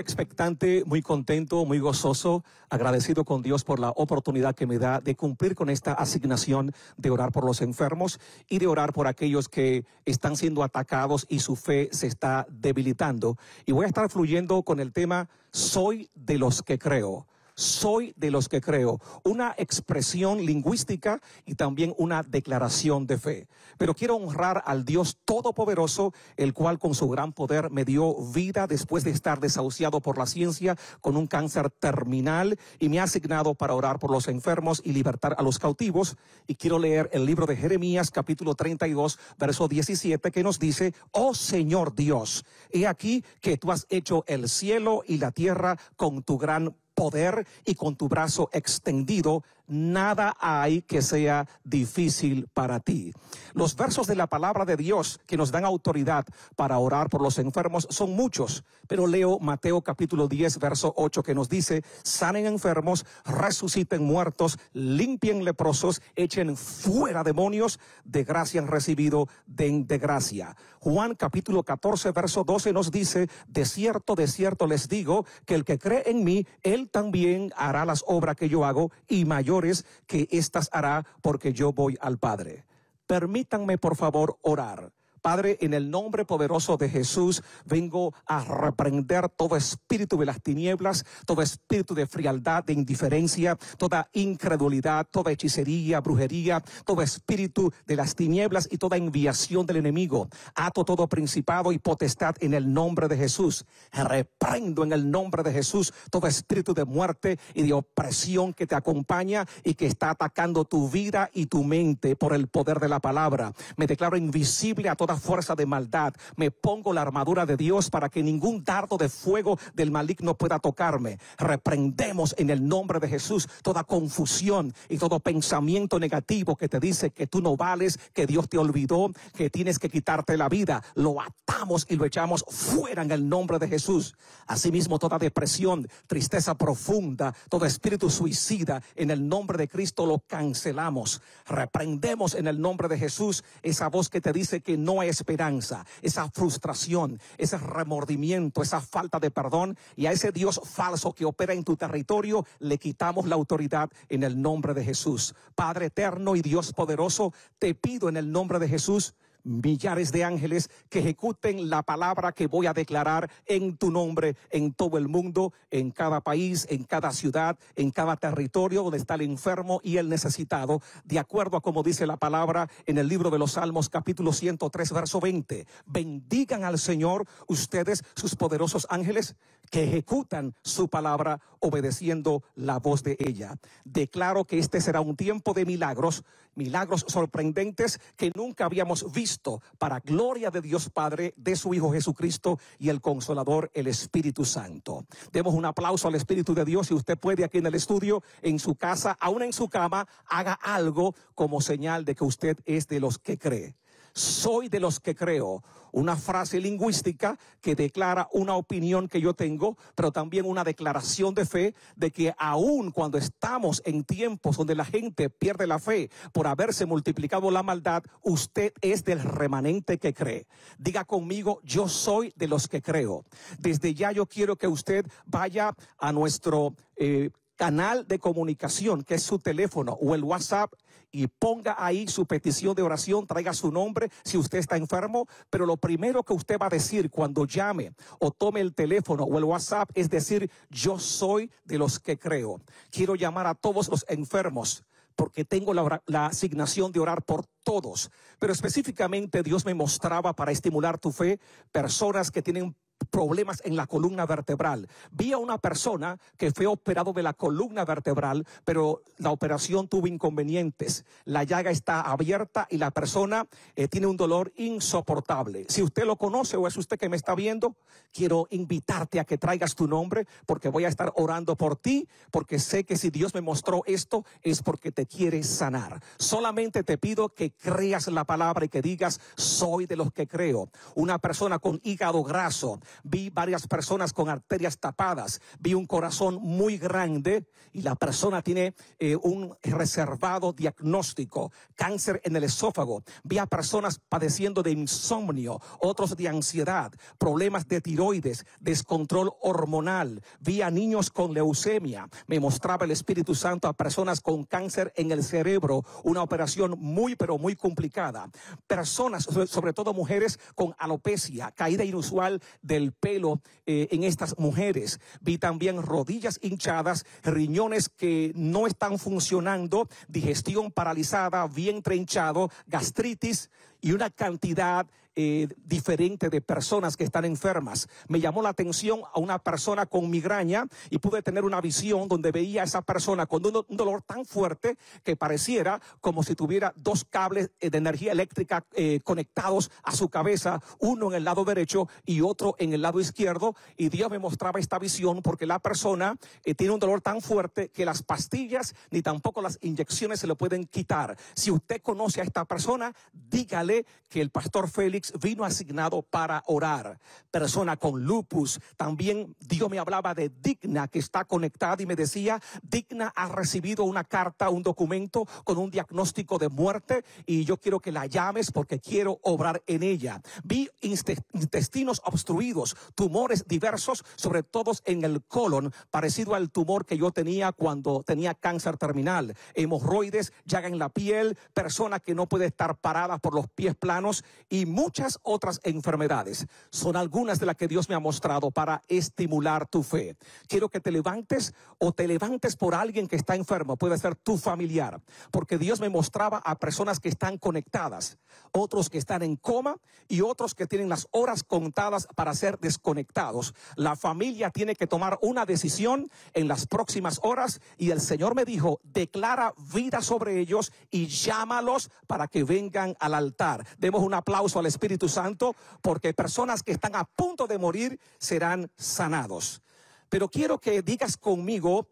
expectante, muy contento, muy gozoso, agradecido con Dios por la oportunidad que me da de cumplir con esta asignación de orar por los enfermos y de orar por aquellos que están siendo atacados y su fe se está debilitando. Y voy a estar fluyendo con el tema Soy de los que creo soy de los que creo, una expresión lingüística y también una declaración de fe. Pero quiero honrar al Dios Todopoderoso, el cual con su gran poder me dio vida después de estar desahuciado por la ciencia con un cáncer terminal y me ha asignado para orar por los enfermos y libertar a los cautivos. Y quiero leer el libro de Jeremías capítulo 32, verso 17, que nos dice, oh Señor Dios, he aquí que tú has hecho el cielo y la tierra con tu gran poder y con tu brazo extendido nada hay que sea difícil para ti. Los versos de la palabra de Dios que nos dan autoridad para orar por los enfermos son muchos, pero leo Mateo capítulo 10, verso 8 que nos dice, sanen enfermos, resuciten muertos, limpien leprosos, echen fuera demonios, de gracia han recibido, den de gracia. Juan capítulo 14, verso 12 nos dice, de cierto, de cierto les digo, que el que cree en mí, él también hará las obras que yo hago y mayor que éstas hará porque yo voy al Padre. Permítanme, por favor, orar. Padre, en el nombre poderoso de Jesús, vengo a reprender todo espíritu de las tinieblas, todo espíritu de frialdad, de indiferencia, toda incredulidad, toda hechicería, brujería, todo espíritu de las tinieblas y toda enviación del enemigo. Ato todo principado y potestad en el nombre de Jesús. Reprendo en el nombre de Jesús todo espíritu de muerte y de opresión que te acompaña y que está atacando tu vida y tu mente por el poder de la palabra. Me declaro invisible a fuerza de maldad. Me pongo la armadura de Dios para que ningún dardo de fuego del maligno pueda tocarme. Reprendemos en el nombre de Jesús toda confusión y todo pensamiento negativo que te dice que tú no vales, que Dios te olvidó, que tienes que quitarte la vida. Lo atamos y lo echamos fuera en el nombre de Jesús. Asimismo, toda depresión, tristeza profunda, todo espíritu suicida, en el nombre de Cristo lo cancelamos. Reprendemos en el nombre de Jesús esa voz que te dice que no esperanza, esa frustración, ese remordimiento, esa falta de perdón y a ese Dios falso que opera en tu territorio, le quitamos la autoridad en el nombre de Jesús. Padre eterno y Dios poderoso, te pido en el nombre de Jesús millares de ángeles que ejecuten la palabra que voy a declarar en tu nombre en todo el mundo, en cada país, en cada ciudad, en cada territorio donde está el enfermo y el necesitado, de acuerdo a como dice la palabra en el libro de los Salmos capítulo 103 verso 20. Bendigan al Señor ustedes, sus poderosos ángeles, que ejecutan su palabra obedeciendo la voz de ella. Declaro que este será un tiempo de milagros, milagros sorprendentes que nunca habíamos visto para gloria de Dios Padre, de su Hijo Jesucristo y el Consolador, el Espíritu Santo. Demos un aplauso al Espíritu de Dios y usted puede aquí en el estudio, en su casa, aún en su cama, haga algo como señal de que usted es de los que cree soy de los que creo. Una frase lingüística que declara una opinión que yo tengo, pero también una declaración de fe de que aun cuando estamos en tiempos donde la gente pierde la fe por haberse multiplicado la maldad, usted es del remanente que cree. Diga conmigo, yo soy de los que creo. Desde ya yo quiero que usted vaya a nuestro eh, canal de comunicación que es su teléfono o el WhatsApp y ponga ahí su petición de oración, traiga su nombre si usted está enfermo, pero lo primero que usted va a decir cuando llame o tome el teléfono o el WhatsApp es decir, yo soy de los que creo. Quiero llamar a todos los enfermos porque tengo la, asignación de orar por todos. Pero específicamente Dios me mostraba para estimular tu fe personas que tienen problemas en la columna vertebral. Vi a una persona que fue operado de la columna vertebral, pero la operación tuvo inconvenientes. La llaga está abierta y la persona eh, tiene un dolor insoportable. Si usted lo conoce o es usted que me está viendo, quiero invitarte a que traigas tu nombre porque voy a estar orando por ti, porque sé que si Dios me mostró esto es porque te quiere sanar. Solamente te pido que creas la palabra y que digas, soy de los que creo. Una persona con hígado graso, vi varias personas con arterias tapadas, vi un corazón muy grande y la persona tiene eh, un reservado diagnóstico, cáncer en el esófago, vi a personas padeciendo de insomnio, otros de ansiedad, problemas de tiroides, descontrol hormonal, vi a niños con leucemia, me mostraba el Espíritu Santo a personas con cáncer en el cerebro, una operación muy pero muy complicada, personas, sobre todo mujeres con alopecia, caída inusual del pelo eh, en estas mujeres. Vi también rodillas hinchadas, riñones que no están funcionando, digestión paralizada, vientre hinchado, gastritis, y una cantidad eh, diferente de personas que están enfermas. Me llamó la atención a una persona con migraña y pude tener una visión donde veía a esa persona con un, dolor tan fuerte que pareciera como si tuviera dos cables eh, de energía eléctrica eh, conectados a su cabeza, uno en el lado derecho y otro en el lado izquierdo. Y Dios me mostraba esta visión porque la persona tiene un dolor tan fuerte que las pastillas ni tampoco las inyecciones se lo pueden quitar. Si usted conoce a esta persona, dígale que el pastor Félix vino asignado para orar. Persona con lupus. También Dios me hablaba de Digna, que está conectada y me decía, Digna ha recibido una carta, un documento con un diagnóstico de muerte y yo quiero que la llames porque quiero obrar en ella. Vi intestinos obstruidos, tumores diversos, sobre todo en el colon, parecido al tumor que yo tenía cuando tenía cáncer terminal, hemorroides, llaga en la piel, persona que no puede estar parada por los pies planos y muchas otras enfermedades. Son algunas de las que Dios me ha mostrado para estimular tu fe. Quiero que te levantes o te levantes por alguien que está enfermo. Puede ser tu familiar, porque Dios me mostraba a personas que están conectadas, otros que están en coma y otros que tienen las horas contadas para ser desconectados. La familia tiene que tomar una decisión en las próximas horas y el Señor me dijo, declara vida sobre ellos y llámalos para que vengan al altar Demos un aplauso al Espíritu Santo porque personas que están a punto de morir serán sanados. Pero quiero que digas conmigo,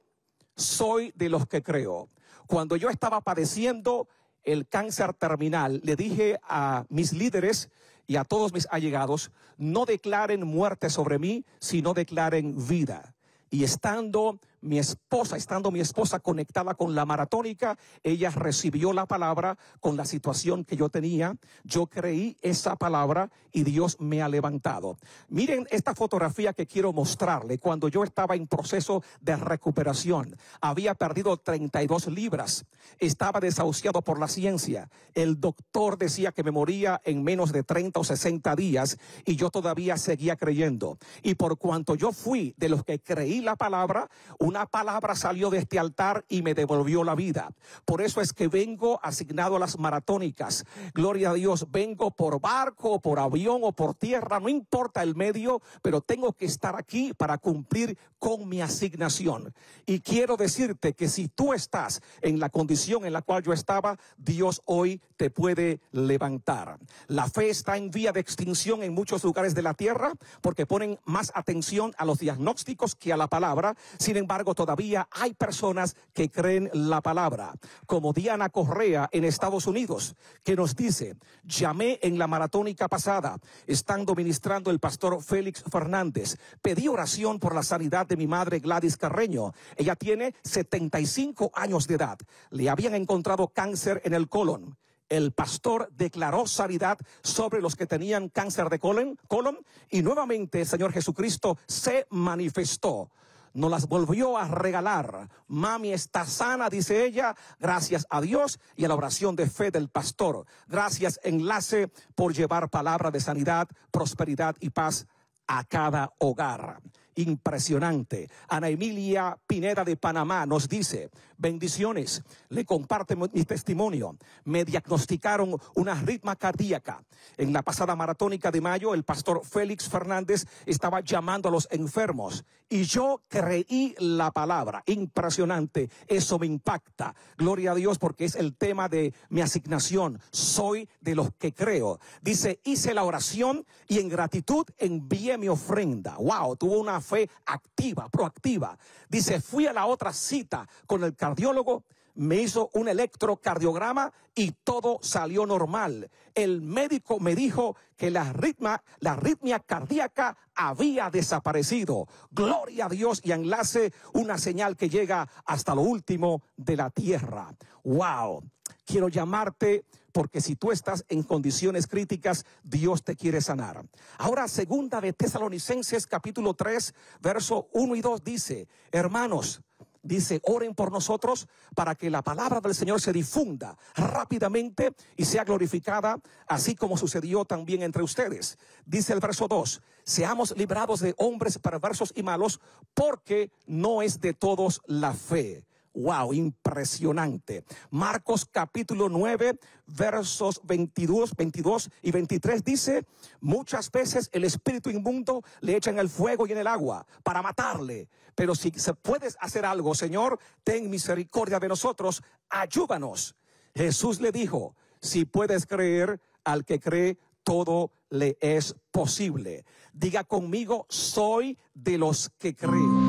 soy de los que creo. Cuando yo estaba padeciendo el cáncer terminal, le dije a mis líderes y a todos mis allegados, no declaren muerte sobre mí, sino declaren vida. Y estando mi esposa, estando mi esposa conectada con la maratónica, ella recibió la palabra con la situación que yo tenía. Yo creí esa palabra y Dios me ha levantado. Miren esta fotografía que quiero mostrarle. Cuando yo estaba en proceso de recuperación, había perdido 32 libras, estaba desahuciado por la ciencia. El doctor decía que me moría en menos de 30 o 60 días y yo todavía seguía creyendo. Y por cuanto yo fui de los que creí la palabra, una palabra salió de este altar y me devolvió la vida. Por eso es que vengo asignado a las maratónicas. Gloria a Dios, vengo por barco, por avión o por tierra, no importa el medio, pero tengo que estar aquí para cumplir con mi asignación. Y quiero decirte que si tú estás en la condición en la cual yo estaba, Dios hoy te puede levantar. La fe está en vía de extinción en muchos lugares de la tierra porque ponen más atención a los diagnósticos que a la palabra. Sin embargo, embargo, todavía hay personas que creen la palabra, como Diana Correa en Estados Unidos, que nos dice, llamé en la maratónica pasada, estando ministrando el pastor Félix Fernández, pedí oración por la sanidad de mi madre Gladys Carreño. Ella tiene 75 años de edad. Le habían encontrado cáncer en el colon el pastor declaró sanidad sobre los que tenían cáncer de colon, colon, y nuevamente el Señor Jesucristo se manifestó nos las volvió a regalar. Mami está sana, dice ella, gracias a Dios y a la oración de fe del pastor. Gracias, enlace, por llevar palabra de sanidad, prosperidad y paz a cada hogar impresionante. Ana Emilia Pineda de Panamá nos dice, bendiciones, le comparte mi testimonio. Me diagnosticaron una ritma cardíaca. En la pasada maratónica de mayo, el pastor Félix Fernández estaba llamando a los enfermos y yo creí la palabra. Impresionante, eso me impacta. Gloria a Dios porque es el tema de mi asignación. Soy de los que creo. Dice, hice la oración y en gratitud envié mi ofrenda. Wow, tuvo una fue activa, proactiva. Dice, fui a la otra cita con el cardiólogo, me hizo un electrocardiograma y todo salió normal. El médico me dijo que la ritma, la arritmia cardíaca había desaparecido. Gloria a Dios y enlace una señal que llega hasta lo último de la tierra. Wow. Quiero llamarte porque si tú estás en condiciones críticas, Dios te quiere sanar. Ahora, segunda de Tesalonicenses capítulo 3, verso 1 y 2 dice, hermanos, Dice, oren por nosotros para que la palabra del Señor se difunda rápidamente y sea glorificada, así como sucedió también entre ustedes. Dice el verso 2, seamos librados de hombres perversos y malos, porque no es de todos la fe. Wow, impresionante. Marcos capítulo 9, versos 22, 22 y 23 dice, muchas veces el espíritu inmundo le echa en el fuego y en el agua para matarle, pero si se puedes hacer algo, Señor, ten misericordia de nosotros, ayúdanos. Jesús le dijo, si puedes creer al que cree, todo le es posible. Diga conmigo, soy de los que creen.